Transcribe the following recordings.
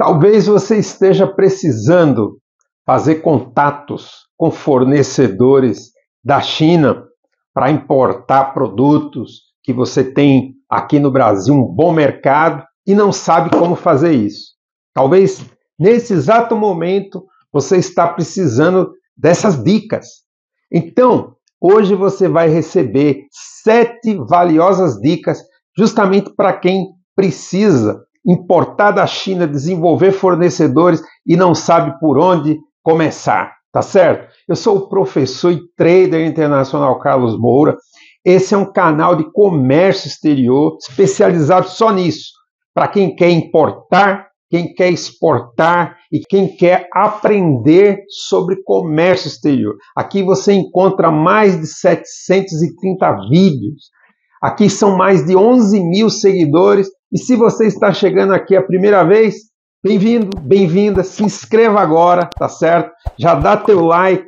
Talvez você esteja precisando fazer contatos com fornecedores da China para importar produtos que você tem aqui no Brasil, um bom mercado, e não sabe como fazer isso. Talvez nesse exato momento você está precisando dessas dicas. Então, hoje você vai receber sete valiosas dicas justamente para quem precisa importar da China, desenvolver fornecedores e não sabe por onde começar, tá certo? Eu sou o professor e trader internacional Carlos Moura. Esse é um canal de comércio exterior especializado só nisso, para quem quer importar, quem quer exportar e quem quer aprender sobre comércio exterior. Aqui você encontra mais de 730 vídeos. Aqui são mais de 11 mil seguidores e se você está chegando aqui a primeira vez, bem-vindo, bem-vinda, se inscreva agora, tá certo? Já dá teu like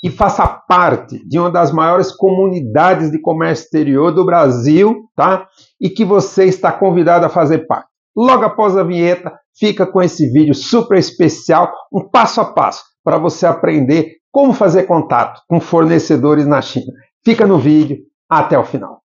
e faça parte de uma das maiores comunidades de comércio exterior do Brasil, tá? E que você está convidado a fazer parte. Logo após a vinheta, fica com esse vídeo super especial, um passo a passo para você aprender como fazer contato com fornecedores na China. Fica no vídeo até o final.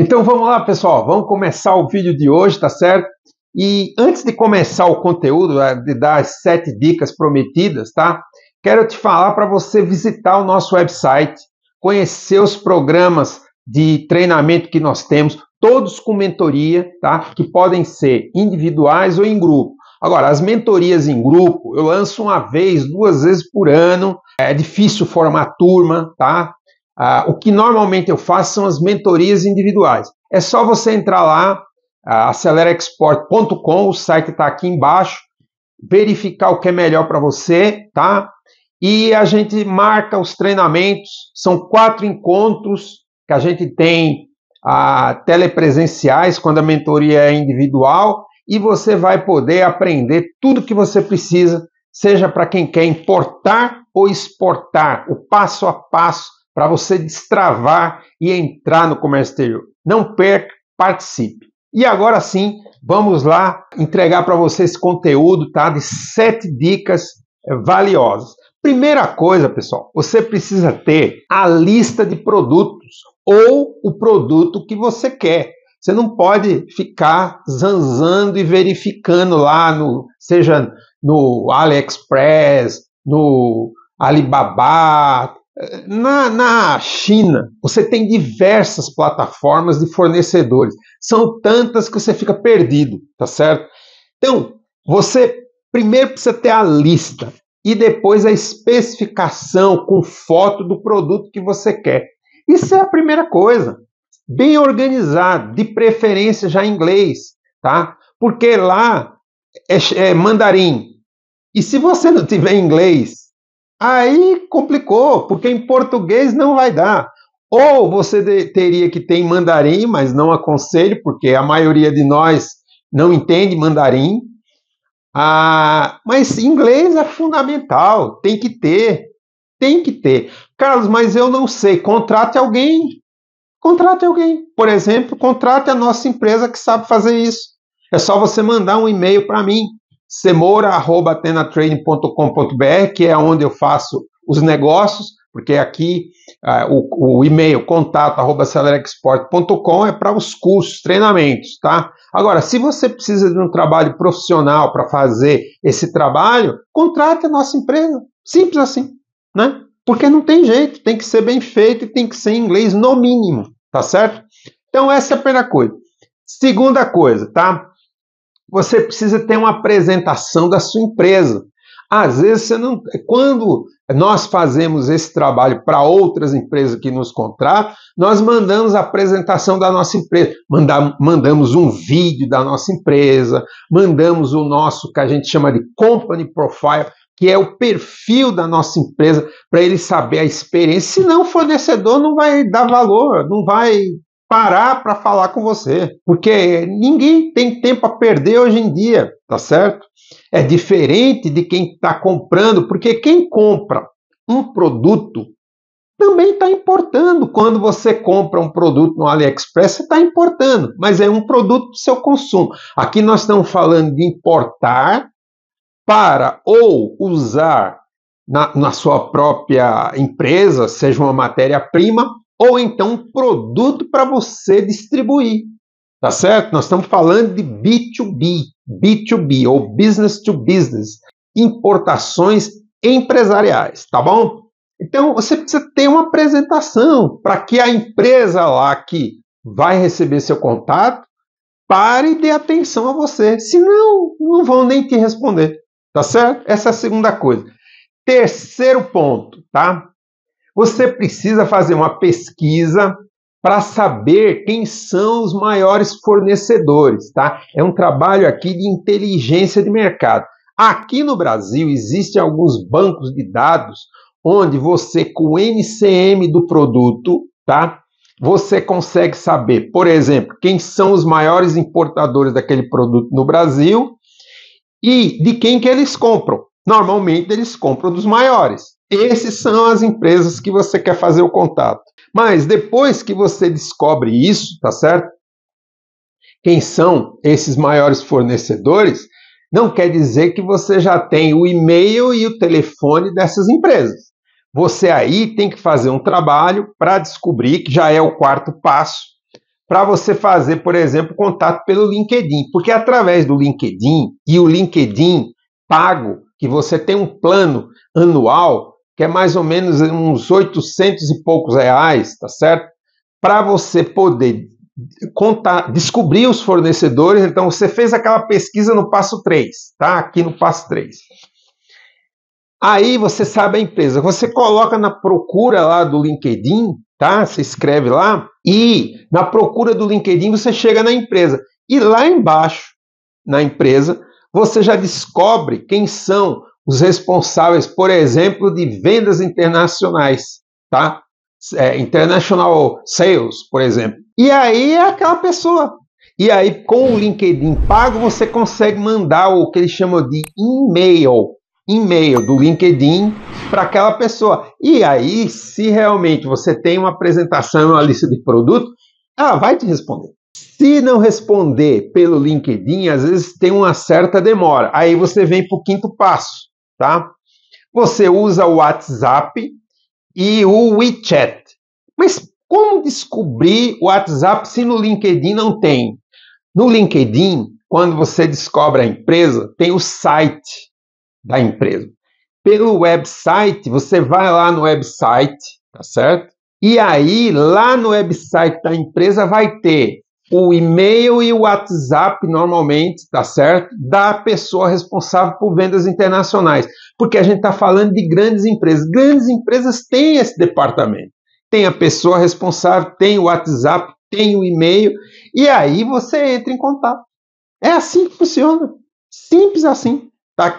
Então vamos lá, pessoal, vamos começar o vídeo de hoje, tá certo? E antes de começar o conteúdo, é, de dar as sete dicas prometidas, tá? Quero te falar para você visitar o nosso website, conhecer os programas de treinamento que nós temos, todos com mentoria, tá? Que podem ser individuais ou em grupo. Agora, as mentorias em grupo, eu lanço uma vez, duas vezes por ano. É difícil formar turma, tá? Ah, o que normalmente eu faço são as mentorias individuais. É só você entrar lá, ah, acelerexport.com, o site está aqui embaixo, verificar o que é melhor para você, tá? E a gente marca os treinamentos, são quatro encontros que a gente tem ah, telepresenciais, quando a mentoria é individual, e você vai poder aprender tudo que você precisa, seja para quem quer importar ou exportar, o passo a passo para você destravar e entrar no comércio exterior. Não perca, participe. E agora sim, vamos lá entregar para você esse conteúdo tá, de sete dicas valiosas. Primeira coisa, pessoal, você precisa ter a lista de produtos ou o produto que você quer. Você não pode ficar zanzando e verificando lá no, seja no AliExpress, no Alibaba, na, na China, você tem diversas plataformas de fornecedores. São tantas que você fica perdido, tá certo? Então, você primeiro precisa ter a lista e depois a especificação com foto do produto que você quer. Isso é a primeira coisa. Bem organizado, de preferência já em inglês, tá? Porque lá é, é mandarim. E se você não tiver inglês, Aí complicou, porque em português não vai dar. Ou você teria que ter em mandarim, mas não aconselho, porque a maioria de nós não entende mandarim. Ah, mas inglês é fundamental, tem que ter. Tem que ter. Carlos, mas eu não sei. Contrate alguém. Contrate alguém. Por exemplo, contrate a nossa empresa que sabe fazer isso. É só você mandar um e-mail para mim semoura.atenatrading.com.br, que é onde eu faço os negócios, porque aqui uh, o, o, e-mail contato@celerexport.com é para os cursos, treinamentos, tá? Agora, se você precisa de um trabalho profissional para fazer esse trabalho, contrate a nossa empresa, simples assim, né? Porque não tem jeito, tem que ser bem feito e tem que ser em inglês no mínimo, tá certo? Então essa é a primeira coisa. Segunda coisa, tá? Você precisa ter uma apresentação da sua empresa. Às vezes você não. Quando nós fazemos esse trabalho para outras empresas que nos contratam, nós mandamos a apresentação da nossa empresa, Manda, mandamos um vídeo da nossa empresa, mandamos o nosso que a gente chama de company profile, que é o perfil da nossa empresa, para ele saber a experiência. Se não, o fornecedor não vai dar valor, não vai parar para falar com você, porque ninguém tem tempo a perder hoje em dia, tá certo? É diferente de quem está comprando, porque quem compra um produto também está importando. Quando você compra um produto no AliExpress, você está importando, mas é um produto do seu consumo. Aqui nós estamos falando de importar para ou usar na, na sua própria empresa, seja uma matéria-prima, ou então um produto para você distribuir. Tá certo? Nós estamos falando de B2B, B2B ou business to business, importações empresariais, tá bom? Então você precisa ter uma apresentação para que a empresa lá que vai receber seu contato pare e dê atenção a você, senão não vão nem te responder, tá certo? Essa é a segunda coisa. Terceiro ponto, tá? Você precisa fazer uma pesquisa para saber quem são os maiores fornecedores, tá? É um trabalho aqui de inteligência de mercado. Aqui no Brasil existem alguns bancos de dados onde você com o NCM do produto, tá? Você consegue saber, por exemplo, quem são os maiores importadores daquele produto no Brasil e de quem que eles compram. Normalmente eles compram dos maiores. Essas são as empresas que você quer fazer o contato. Mas depois que você descobre isso, tá certo? Quem são esses maiores fornecedores? Não quer dizer que você já tem o e-mail e o telefone dessas empresas. Você aí tem que fazer um trabalho para descobrir, que já é o quarto passo, para você fazer, por exemplo, contato pelo LinkedIn. Porque através do LinkedIn e o LinkedIn pago, que você tem um plano anual, que é mais ou menos uns 800 e poucos reais, tá certo? Para você poder contar, descobrir os fornecedores, então você fez aquela pesquisa no passo 3, tá? Aqui no passo 3. Aí você sabe a empresa, você coloca na procura lá do LinkedIn, tá? Você escreve lá e na procura do LinkedIn você chega na empresa. E lá embaixo, na empresa, você já descobre quem são os responsáveis, por exemplo, de vendas internacionais, tá? É, international Sales, por exemplo. E aí é aquela pessoa. E aí, com o LinkedIn pago, você consegue mandar o que eles chamam de e-mail, e-mail do LinkedIn para aquela pessoa. E aí, se realmente você tem uma apresentação, uma lista de produto, ela vai te responder. Se não responder pelo LinkedIn, às vezes tem uma certa demora. Aí você vem para o quinto passo, tá? Você usa o WhatsApp e o WeChat. Mas como descobrir o WhatsApp se no LinkedIn não tem? No LinkedIn, quando você descobre a empresa, tem o site da empresa. Pelo website, você vai lá no website, tá certo? E aí, lá no website da empresa vai ter o e-mail e o WhatsApp, normalmente, tá certo? Da pessoa responsável por vendas internacionais. Porque a gente está falando de grandes empresas. Grandes empresas têm esse departamento. Tem a pessoa responsável, tem o WhatsApp, tem o e-mail. E aí você entra em contato. É assim que funciona. Simples assim. Tá?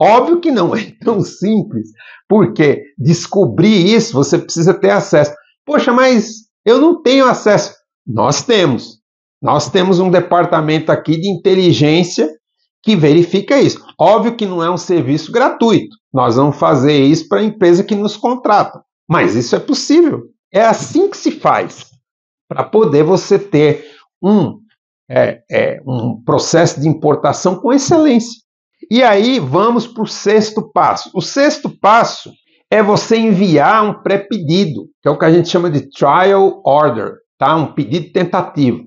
Óbvio que não é tão simples, porque descobrir isso você precisa ter acesso. Poxa, mas eu não tenho acesso. Nós temos. Nós temos um departamento aqui de inteligência que verifica isso. Óbvio que não é um serviço gratuito. Nós vamos fazer isso para a empresa que nos contrata. Mas isso é possível. É assim que se faz para poder você ter um, é, é, um processo de importação com excelência. E aí vamos para o sexto passo. O sexto passo é você enviar um pré-pedido, que é o que a gente chama de trial order tá? Um pedido tentativo.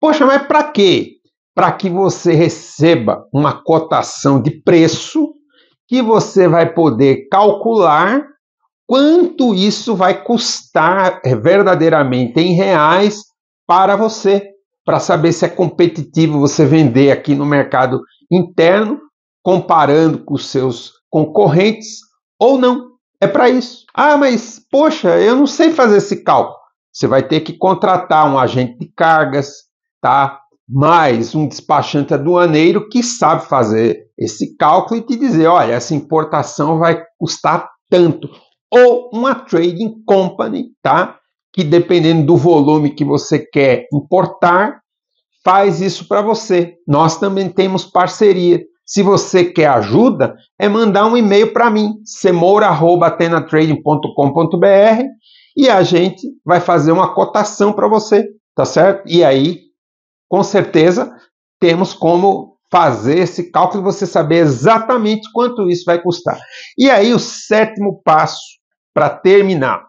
Poxa, mas para quê? Para que você receba uma cotação de preço que você vai poder calcular quanto isso vai custar verdadeiramente em reais para você, para saber se é competitivo você vender aqui no mercado interno, comparando com os seus concorrentes ou não. É para isso. Ah, mas poxa, eu não sei fazer esse cálculo. Você vai ter que contratar um agente de cargas, tá? Mais um despachante aduaneiro que sabe fazer esse cálculo e te dizer, olha, essa importação vai custar tanto. Ou uma trading company, tá? Que dependendo do volume que você quer importar, faz isso para você. Nós também temos parceria. Se você quer ajuda, é mandar um e-mail para mim, semoura.atenatrading.com.br e a gente vai fazer uma cotação para você, tá certo? E aí, com certeza, temos como fazer esse cálculo, e você saber exatamente quanto isso vai custar. E aí, o sétimo passo para terminar.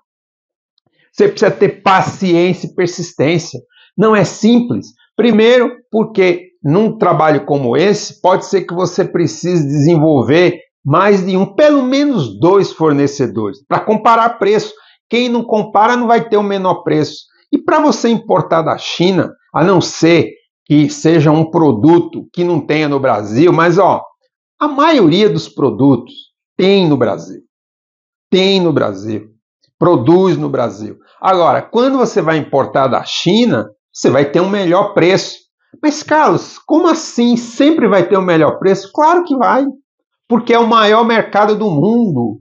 Você precisa ter paciência e persistência. Não é simples. Primeiro, porque num trabalho como esse, pode ser que você precise desenvolver mais de um, pelo menos dois fornecedores, para comparar preço. Quem não compara não vai ter o menor preço. E para você importar da China, a não ser que seja um produto que não tenha no Brasil, mas ó, a maioria dos produtos tem no Brasil. Tem no Brasil. Produz no Brasil. Agora, quando você vai importar da China, você vai ter um melhor preço. Mas, Carlos, como assim sempre vai ter o um melhor preço? Claro que vai, porque é o maior mercado do mundo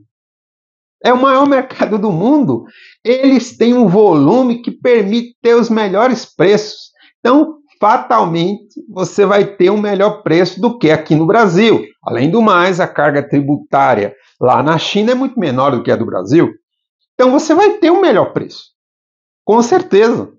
é o maior mercado do mundo. Eles têm um volume que permite ter os melhores preços. Então, fatalmente, você vai ter um melhor preço do que aqui no Brasil. Além do mais, a carga tributária lá na China é muito menor do que a do Brasil. Então, você vai ter um melhor preço. Com certeza.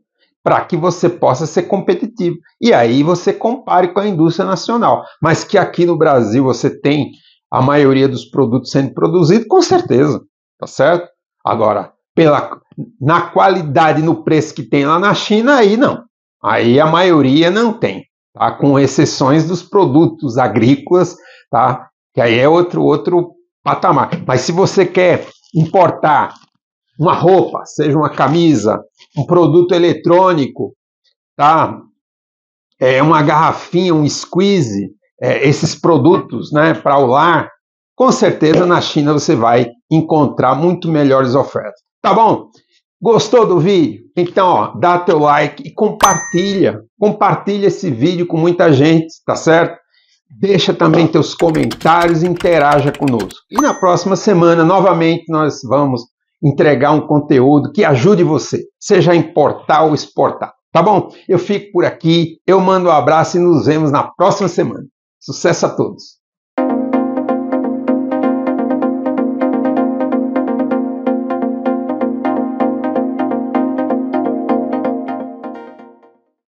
Para que você possa ser competitivo. E aí você compare com a indústria nacional. Mas que aqui no Brasil você tem a maioria dos produtos sendo produzidos, com certeza tá certo? Agora, pela, na qualidade, no preço que tem lá na China, aí não. Aí a maioria não tem, tá? com exceções dos produtos agrícolas, tá? que aí é outro, outro patamar. Mas se você quer importar uma roupa, seja uma camisa, um produto eletrônico, tá? é, uma garrafinha, um squeeze, é, esses produtos né, para o lar, com certeza na China você vai encontrar muito melhores ofertas. Tá bom? Gostou do vídeo? Então, ó, dá teu like e compartilha. Compartilha esse vídeo com muita gente, tá certo? Deixa também teus comentários, interaja conosco. E na próxima semana, novamente, nós vamos entregar um conteúdo que ajude você, seja importar ou exportar. Tá bom? Eu fico por aqui, eu mando um abraço e nos vemos na próxima semana. Sucesso a todos!